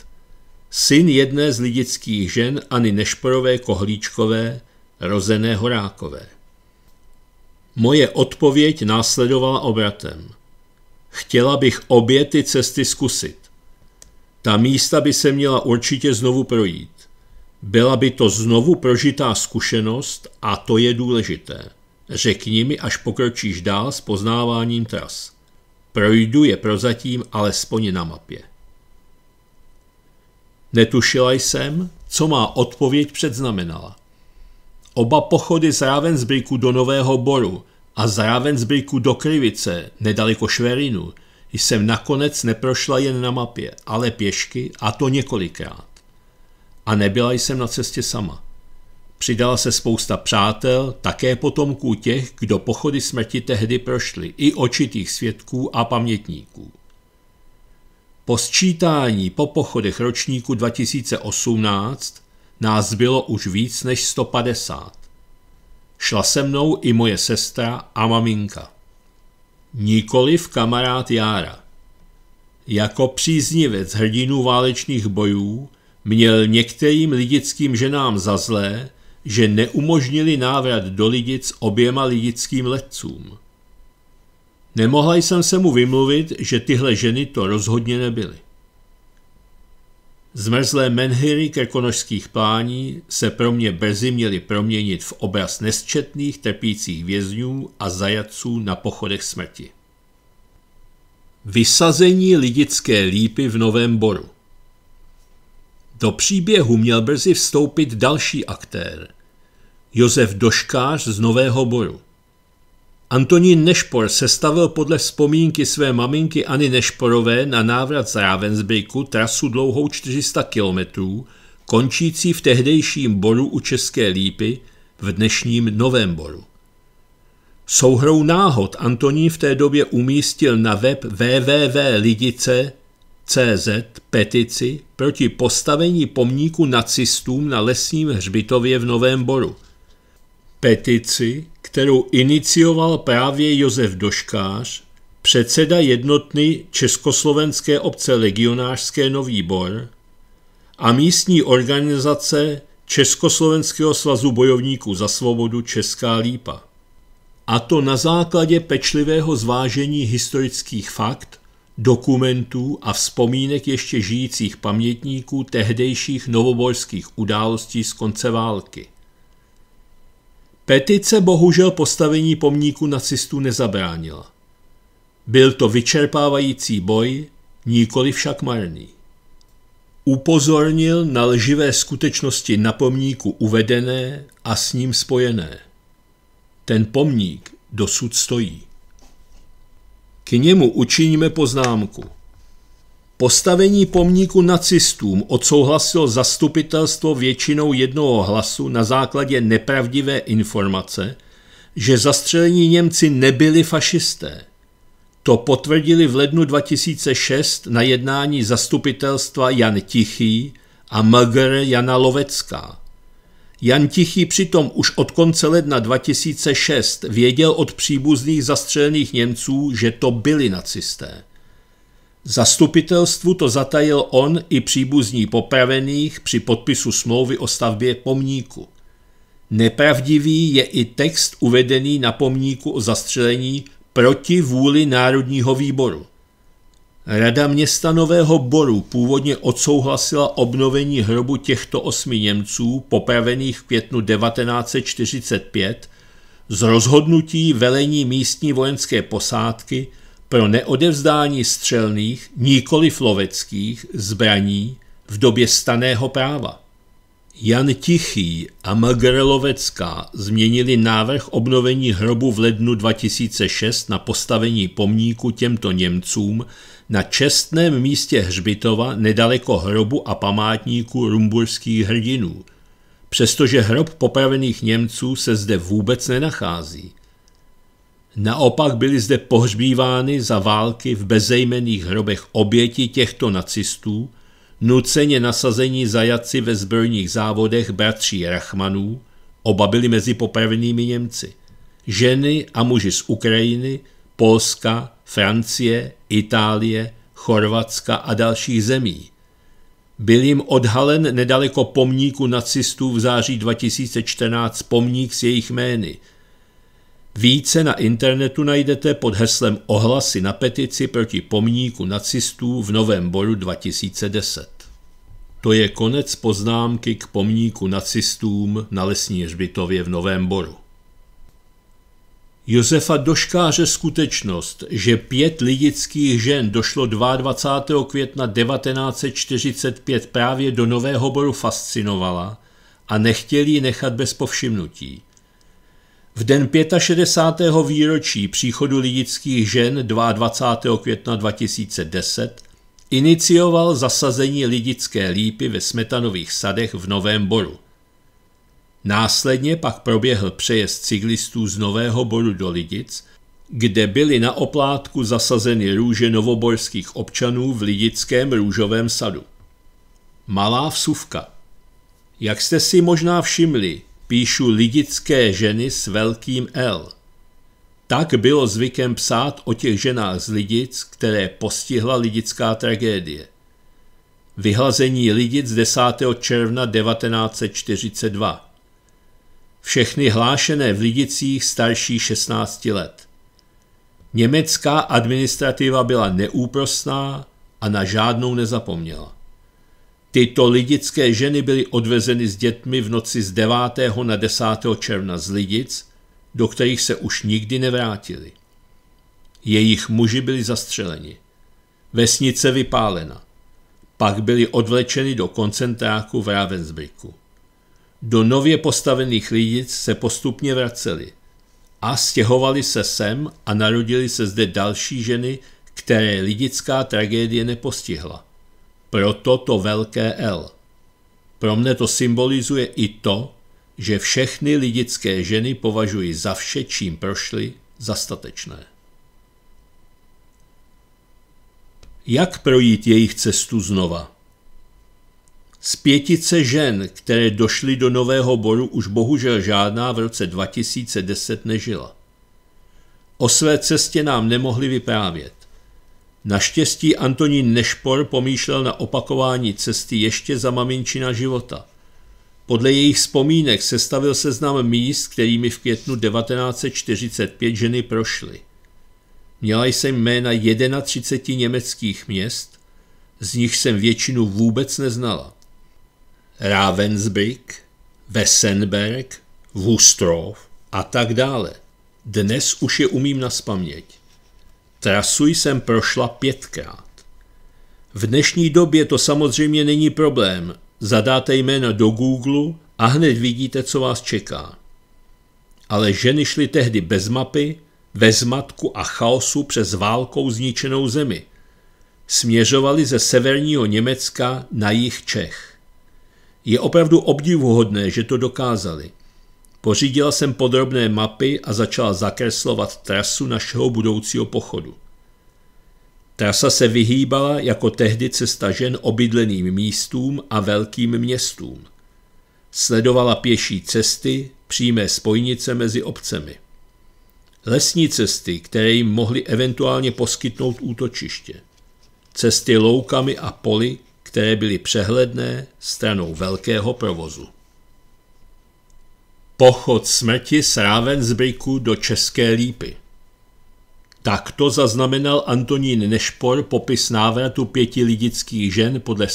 Syn jedné z lidických žen Ani Nešporové Kohlíčkové, rozené Horákové. Moje odpověď následovala obratem. Chtěla bych obě ty cesty zkusit. Ta místa by se měla určitě znovu projít. Byla by to znovu prožitá zkušenost a to je důležité. Řekni mi, až pokročíš dál s poznáváním tras. Projdu je prozatím alespoň na mapě. Netušila jsem, co má odpověď předznamenala. Oba pochody z Ravensbricku do Nového Boru a z Ravensbricku do Krivice, nedaleko Šverinu, jsem nakonec neprošla jen na mapě, ale pěšky a to několikrát a nebyla jsem na cestě sama. Přidala se spousta přátel, také potomků těch, kdo pochody smrti tehdy prošli, i očitých svědků a pamětníků. Po sčítání po pochodech ročníku 2018 nás bylo už víc než 150. Šla se mnou i moje sestra a maminka. Nikoliv kamarád Jára. Jako příznivec hrdinů válečných bojů Měl některým lidickým ženám za zlé, že neumožnili návrat do lidic oběma lidickým letcům. Nemohla jsem se mu vymluvit, že tyhle ženy to rozhodně nebyly. Zmrzlé menhyry krkonožských plání se pro mě brzy měly proměnit v obraz nesčetných trpících vězňů a zajatců na pochodech smrti. Vysazení lidické lípy v Novém Boru do příběhu měl brzy vstoupit další aktér. Josef Doškář z Nového Boru. Antonín Nešpor se stavil podle vzpomínky své maminky Anny Nešporové na návrat z Ravensbrücku trasu dlouhou 400 kilometrů, končící v tehdejším boru u České Lípy v dnešním Novém boru. Souhrou náhod Antonín v té době umístil na web www.lidice CZ petici proti postavení pomníku nacistům na lesním hřbitově v Novém Boru. Petici, kterou inicioval právě Josef Doškář, předseda jednotny Československé obce legionářské Nový Bor a místní organizace Československého svazu bojovníků za svobodu Česká lípa. A to na základě pečlivého zvážení historických fakt dokumentů a vzpomínek ještě žijících pamětníků tehdejších novobolských událostí z konce války. Petice bohužel postavení pomníku nacistů nezabránila. Byl to vyčerpávající boj, nikoli však marný. Upozornil na lživé skutečnosti na pomníku uvedené a s ním spojené. Ten pomník dosud stojí. K němu učiníme poznámku. Postavení pomníku nacistům odsouhlasilo zastupitelstvo většinou jednoho hlasu na základě nepravdivé informace, že zastřelení Němci nebyli fašisté. To potvrdili v lednu 2006 na jednání zastupitelstva Jan Tichý a Mgr Jana Lovecká. Jan Tichý přitom už od konce ledna 2006 věděl od příbuzných zastřelených Němců, že to byli nacisté. Zastupitelstvu to zatajil on i příbuzní popravených při podpisu smlouvy o stavbě pomníku. Nepravdivý je i text uvedený na pomníku o zastřelení proti vůli Národního výboru. Rada města Nového Boru původně odsouhlasila obnovení hrobu těchto osmi Němců popravených v květnu 1945 z rozhodnutí velení místní vojenské posádky pro neodevzdání střelných, nikoli loveckých, zbraní v době staného práva. Jan Tichý a Magrelovecká změnili návrh obnovení hrobu v lednu 2006 na postavení pomníku těmto Němcům na čestném místě hřbitova nedaleko hrobu a památníku rumburských hrdinů, přestože hrob popravených Němců se zde vůbec nenachází. Naopak byly zde pohřbívány za války v bezejmených hrobech oběti těchto nacistů, nuceně nasazení zajaci ve zbrojních závodech bratří Rachmanů, oba byli mezi popravenými Němci, ženy a muži z Ukrajiny, Polska, Francie, Itálie, Chorvatska a dalších zemí. Byl jim odhalen nedaleko pomníku nacistů v září 2014 pomník s jejich jmény. Více na internetu najdete pod heslem Ohlasy na petici proti pomníku nacistů v Novém boru 2010. To je konec poznámky k pomníku nacistům na lesní hřbitově v Novém boru. Josefa Doškáře skutečnost, že pět lidických žen došlo 22. května 1945 právě do Nového boru fascinovala a nechtěl ji nechat bez povšimnutí. V den 65. výročí příchodu lidických žen 22. května 2010 inicioval zasazení lidické lípy ve smetanových sadech v Novém boru. Následně pak proběhl přejezd cyklistů z Nového Boru do Lidic, kde byly na oplátku zasazeny růže novoborských občanů v Lidickém růžovém sadu. Malá vsuvka. Jak jste si možná všimli, píšu lidické ženy s velkým L. Tak bylo zvykem psát o těch ženách z Lidic, které postihla lidická tragédie. Vyhlazení Lidic 10. června 1942 všechny hlášené v Lidicích starší 16 let. Německá administrativa byla neúprostná a na žádnou nezapomněla. Tyto lidické ženy byly odvezeny s dětmi v noci z 9. na 10. června z Lidic, do kterých se už nikdy nevrátili. Jejich muži byli zastřeleni. Vesnice vypálena. Pak byli odvlečeny do koncentráku v Ravensbrücku do nově postavených lidic se postupně vraceli a stěhovali se sem a narodili se zde další ženy, které lidická tragédie nepostihla. Proto to velké L. Pro mne to symbolizuje i to, že všechny lidické ženy považují za vše, čím prošly, za statečné. Jak projít jejich cestu znova? Z pětice žen, které došly do Nového boru, už bohužel žádná v roce 2010 nežila. O své cestě nám nemohli vyprávět. Naštěstí Antonín Nešpor pomýšlel na opakování cesty ještě za maminčina života. Podle jejich vzpomínek sestavil seznam míst, kterými v květnu 1945 ženy prošly. Měla jsem jména 31 německých měst, z nich jsem většinu vůbec neznala. Ravensbrück, Wessenberg, Wustrov a tak dále. Dnes už je umím spaměť. Trasu jsem prošla pětkrát. V dnešní době to samozřejmě není problém. Zadáte jména do Google a hned vidíte, co vás čeká. Ale ženy šly tehdy bez mapy, ve zmatku a chaosu přes válkou zničenou zemi. Směřovali ze severního Německa na jih Čech. Je opravdu obdivuhodné, že to dokázali. Pořídila jsem podrobné mapy a začala zakreslovat trasu našeho budoucího pochodu. Trasa se vyhýbala jako tehdy cesta žen obydleným místům a velkým městům. Sledovala pěší cesty, přímé spojnice mezi obcemi. Lesní cesty, které jim mohly eventuálně poskytnout útočiště. Cesty loukami a poli, které byly přehledné stranou velkého provozu. Pochod smrti z Ravensbricku do České lípy. Takto zaznamenal Antonín Nešpor popis návratu pěti lidických žen podle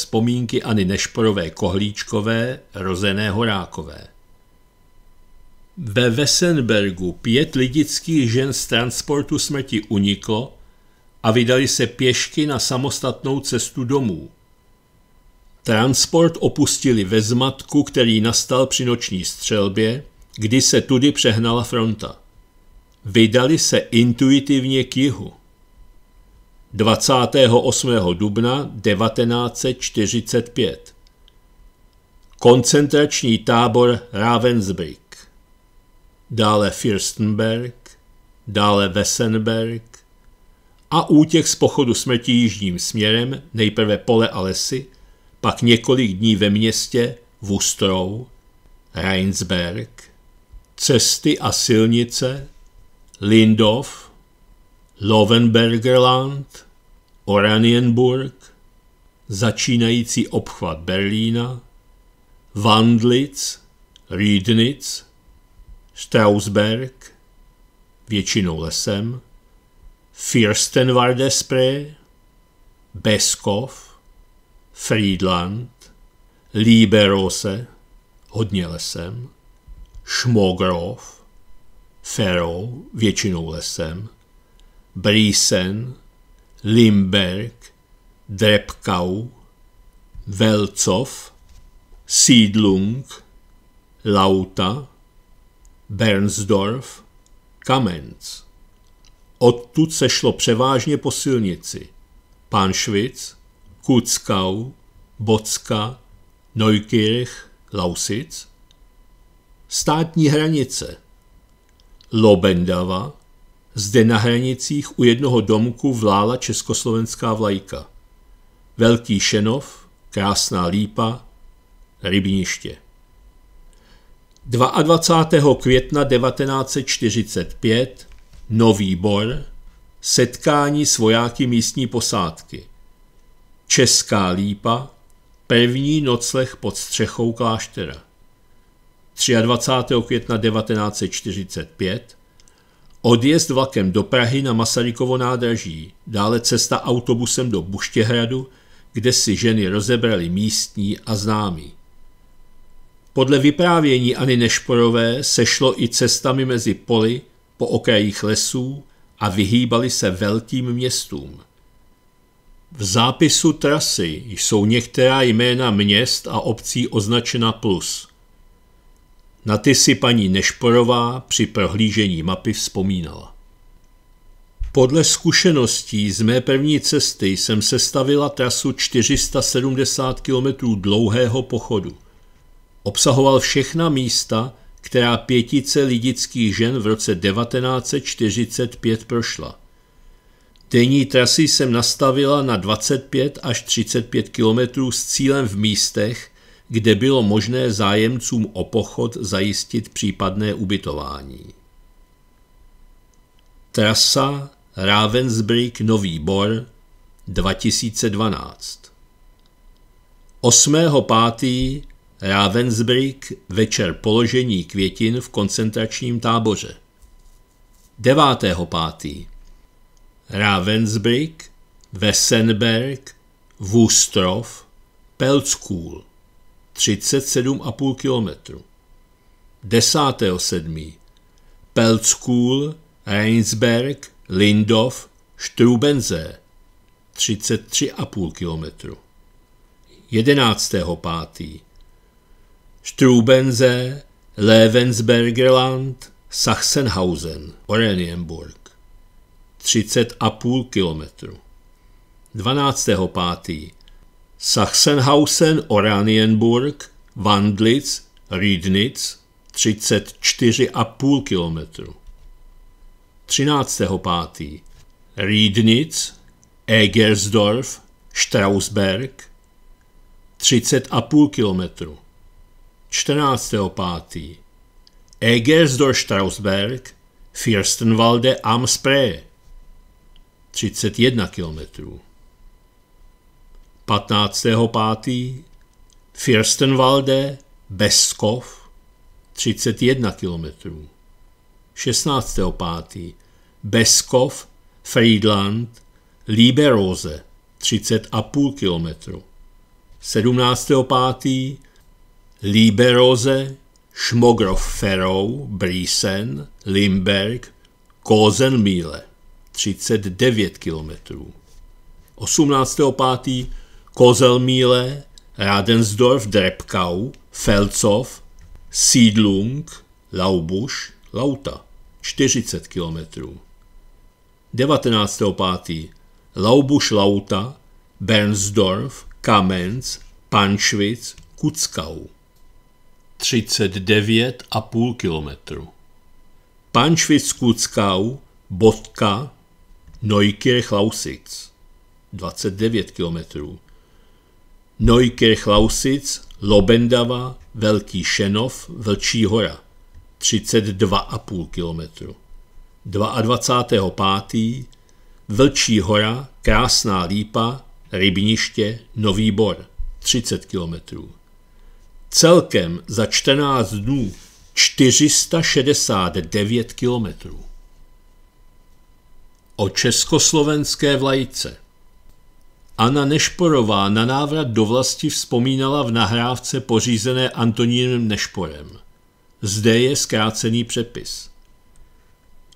Ani Nešporové Kohlíčkové, rozené Horákové. Ve Vesenbergu pět lidických žen z transportu smrti uniklo a vydali se pěšky na samostatnou cestu domů, Transport opustili ve zmatku, který nastal při noční střelbě, kdy se tudy přehnala fronta. Vydali se intuitivně k jihu. 28. dubna 1945 Koncentrační tábor Ravensbrück dále Fürstenberg, dále Wessenberg a útěk z pochodu smrti jižním směrem, nejprve pole a lesy, pak několik dní ve městě Wustrou, Rheinsberg, cesty a silnice, Lindov, Lovenbergerland, Oranienburg, začínající obchvat Berlína, Wandlitz, Riednitz, Strausberg, většinou lesem, Fürstenwardespree, Beskov, Friedland, Lieberose hodně lesem, Šmogrov, Ferro, většinou lesem, Briesen, Limberg, Drepkau, Velcov, Siedlung, Lauta, Bernsdorf, Kamenc. Odtud se šlo převážně po silnici. Pan Schwitz, Kutzkau, Bocka, Neukirch, Lausitz, státní hranice Lobendava, zde na hranicích u jednoho domku vlála československá vlajka. Velký Šenov, Krásná lípa, Rybniště. 22. května 1945 Nový Bor, setkání s vojáky místní posádky. Česká lípa, pevní nocleh pod střechou kláštera. 23. května 1945 Odjezd vlakem do Prahy na Masarykovo nádraží, dále cesta autobusem do Buštěhradu, kde si ženy rozebrali místní a známí. Podle vyprávění Ani Nešporové se šlo i cestami mezi poli, po okrajích lesů a vyhýbali se velkým městům. V zápisu trasy jsou některá jména měst a obcí označena plus. Na ty si paní Nešporová při prohlížení mapy vzpomínala. Podle zkušeností z mé první cesty jsem sestavila trasu 470 km dlouhého pochodu. Obsahoval všechna místa, která pětice lidických žen v roce 1945 prošla. Denní trasy jsem nastavila na 25 až 35 km s cílem v místech, kde bylo možné zájemcům o pochod zajistit případné ubytování. Trasa Ravensbrück Nový Bor 2012 8.5. Ravensbrück večer položení květin v koncentračním táboře. 9.5. Ravensbrück, Wessenberg, Wustrov, Pelckůl 37,5 km. 10.7. Pelckůl, Rheinsberg, Lindov, Štrubenze. 33,5 km. 11.5. Strubenze, Levensbergerland, Sachsenhausen, Orenienburg. 30,5 km. 12.5. Sachsenhausen, Oranienburg, Wandlitz, Riednitz 34,5 km. 13.5. Riednitz, Egersdorf, Strausberg 30,5 km. 14.5. Egersdorf Strausberg, Fürstenwalde am Spree 31 15. 15.5. Firstenwalde, Beskov, 31 16. 16.5. Beskov, Friedland, Liberose, 30,5 km. 17.5. Liberose, Šmogrov Ferou, Brisen, Limberg, Kozenmíle, 39 kilometrů. 18.5. Kozelmíle, Radensdorf, Drepkau, Felcov, Siedlung, Laubuš, Lauta 40 kilometrů. 19.5. Laubuš, Lauta, Bernsdorf, Kamenc, Panšvic, Kuckau 39,5 kilometru. Panšvic, Kuckau, Botka. Neukirch-Lausitz 29 km. Neukirch-Lausitz, Lobendava, Velký Šenov, Vlčí hora 32,5 km. 22.5. Vlčí hora, Krásná lípa, Rybniště, Nový Bor 30 km. Celkem za 14 dnů 469 kilometrů o československé vlajce. Anna Nešporová na návrat do vlasti vzpomínala v nahrávce pořízené Antonínem Nešporem. Zde je zkrácený přepis.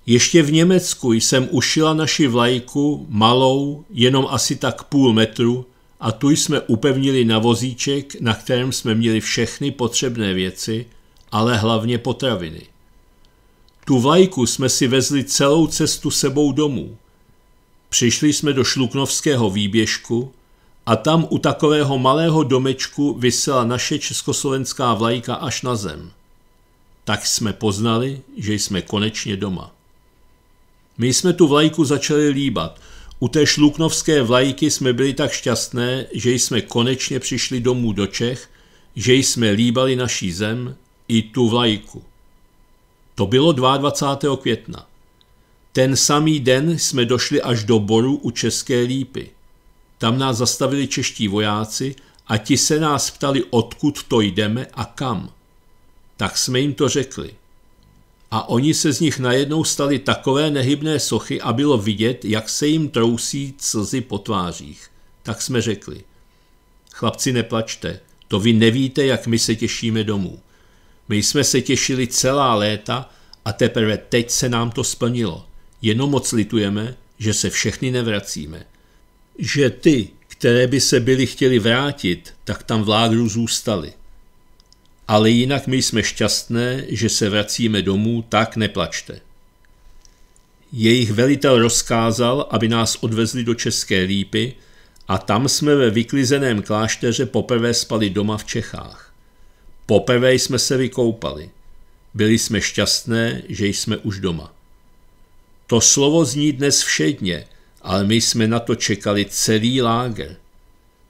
Ještě v Německu jsem ušila naši vlajku, malou, jenom asi tak půl metru, a tu jsme upevnili na vozíček, na kterém jsme měli všechny potřebné věci, ale hlavně potraviny. Tu vlajku jsme si vezli celou cestu sebou domů. Přišli jsme do Šluknovského výběžku a tam u takového malého domečku vysela naše československá vlajka až na zem. Tak jsme poznali, že jsme konečně doma. My jsme tu vlajku začali líbat. U té šluknovské vlajky jsme byli tak šťastné, že jsme konečně přišli domů do Čech, že jsme líbali naší zem i tu vlajku. To bylo 22. května. Ten samý den jsme došli až do Boru u České lípy. Tam nás zastavili čeští vojáci a ti se nás ptali, odkud to jdeme a kam. Tak jsme jim to řekli. A oni se z nich najednou stali takové nehybné sochy a bylo vidět, jak se jim trousí slzy po tvářích. Tak jsme řekli. Chlapci, neplačte, to vy nevíte, jak my se těšíme domů. My jsme se těšili celá léta a teprve teď se nám to splnilo. Jenom moc litujeme, že se všechny nevracíme. Že ty, které by se byli chtěli vrátit, tak tam v lágru zůstali. Ale jinak my jsme šťastné, že se vracíme domů, tak neplačte. Jejich velitel rozkázal, aby nás odvezli do České lípy a tam jsme ve vyklizeném klášteře poprvé spali doma v Čechách. Poprvé jsme se vykoupali. Byli jsme šťastné, že jsme už doma. To slovo zní dnes všedně, ale my jsme na to čekali celý láger.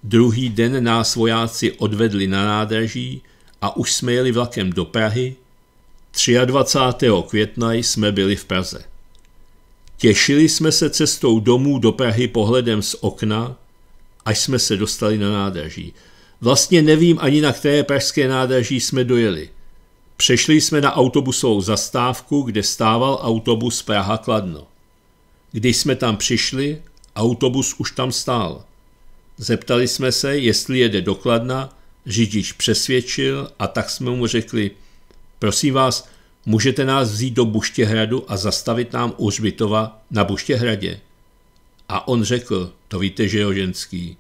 Druhý den nás vojáci odvedli na nádraží a už jsme jeli vlakem do Prahy. 23. května jsme byli v Praze. Těšili jsme se cestou domů do Prahy pohledem z okna, až jsme se dostali na nádraží. Vlastně nevím ani na které pražské nádraží jsme dojeli. Přešli jsme na autobusovou zastávku, kde stával autobus Praha Kladno. Když jsme tam přišli, autobus už tam stál. Zeptali jsme se, jestli jede do Kladna, řidič přesvědčil a tak jsme mu řekli, prosím vás, můžete nás vzít do Buštěhradu a zastavit nám u Řbitova na Buštěhradě. A on řekl, to víte, že je ženský.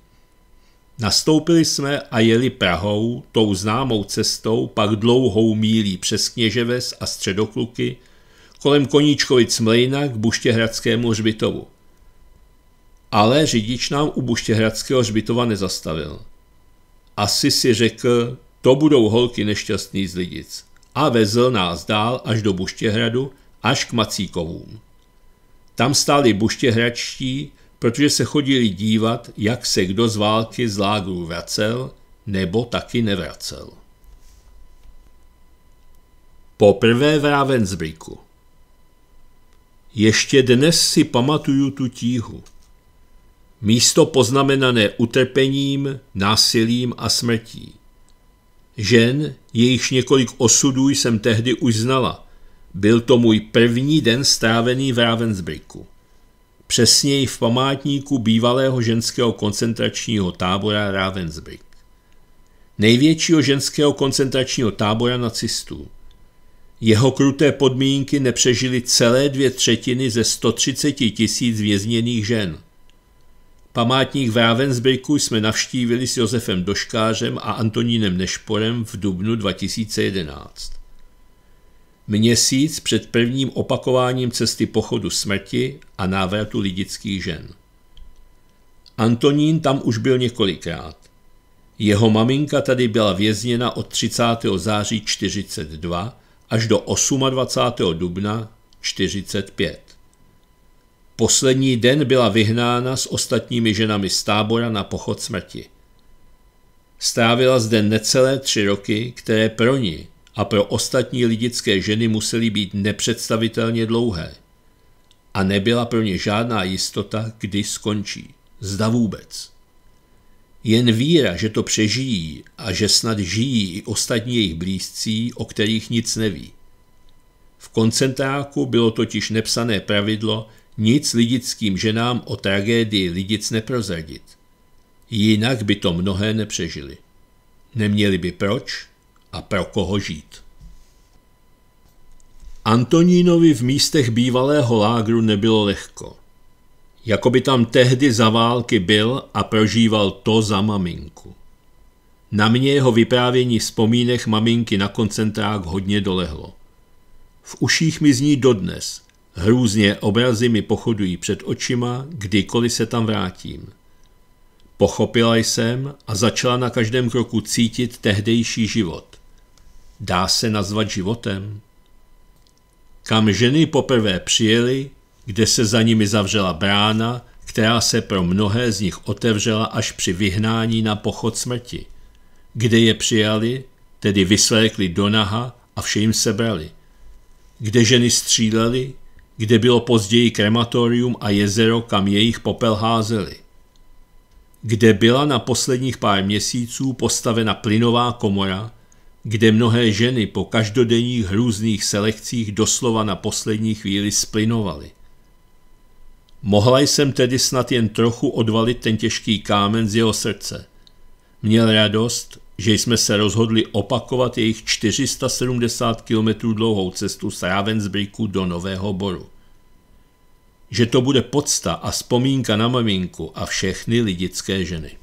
Nastoupili jsme a jeli Prahou, tou známou cestou, pak dlouhou mílí přes Kněževes a Středokluky, kolem Koníčkovic Mlejna k Buštěhradskému hřbitovu. Ale řidič nám u Buštěhradského hřbitova nezastavil. Asi si řekl, to budou holky nešťastný z lidic. A vezl nás dál až do Buštěhradu, až k Macíkovům. Tam stáli buštěhradští, protože se chodili dívat, jak se kdo z války z lágru vracel, nebo taky nevracel. Poprvé v Ravensbriku Ještě dnes si pamatuju tu tíhu. Místo poznamenané utrpením, násilím a smrtí. Žen, jejichž několik osudů jsem tehdy už znala, byl to můj první den strávený v Ravensbriku přesněji v památníku bývalého ženského koncentračního tábora Ravensbrück, největšího ženského koncentračního tábora nacistů. Jeho kruté podmínky nepřežily celé dvě třetiny ze 130 tisíc vězněných žen. Památník v Ravensbrücku jsme navštívili s Josefem Doškářem a Antonínem Nešporem v dubnu 2011 měsíc před prvním opakováním cesty pochodu smrti a návratu lidických žen. Antonín tam už byl několikrát. Jeho maminka tady byla vězněna od 30. září 42 až do 28. dubna 45. Poslední den byla vyhnána s ostatními ženami z tábora na pochod smrti. Strávila zde necelé tři roky, které pro ní a pro ostatní lidické ženy musely být nepředstavitelně dlouhé. A nebyla pro ně žádná jistota, kdy skončí. Zda vůbec. Jen víra, že to přežijí a že snad žijí i ostatní jejich blízcí, o kterých nic neví. V koncentráku bylo totiž nepsané pravidlo nic lidickým ženám o tragédii lidic neprozradit. Jinak by to mnohé nepřežili. Neměli by proč a pro koho žít. Antonínovi v místech bývalého lágru nebylo lehko. Jakoby tam tehdy za války byl a prožíval to za maminku. Na mě jeho vyprávění vzpomínek maminky na koncentrák hodně dolehlo. V uších mi zní dodnes. Hrůzně obrazy mi pochodují před očima, kdykoliv se tam vrátím. Pochopila jsem a začala na každém kroku cítit tehdejší život dá se nazvat životem? Kam ženy poprvé přijeli, kde se za nimi zavřela brána, která se pro mnohé z nich otevřela až při vyhnání na pochod smrti. Kde je přijali, tedy vyslékli do naha a vše jim sebrali. Kde ženy stříleli, kde bylo později krematorium a jezero, kam jejich popel házeli. Kde byla na posledních pár měsíců postavena plynová komora, kde mnohé ženy po každodenních hrůzných selekcích doslova na poslední chvíli splinovaly. Mohla jsem tedy snad jen trochu odvalit ten těžký kámen z jeho srdce. Měl radost, že jsme se rozhodli opakovat jejich 470 km dlouhou cestu z Ravensbricku do Nového Boru. Že to bude podsta a vzpomínka na maminku a všechny lidické ženy.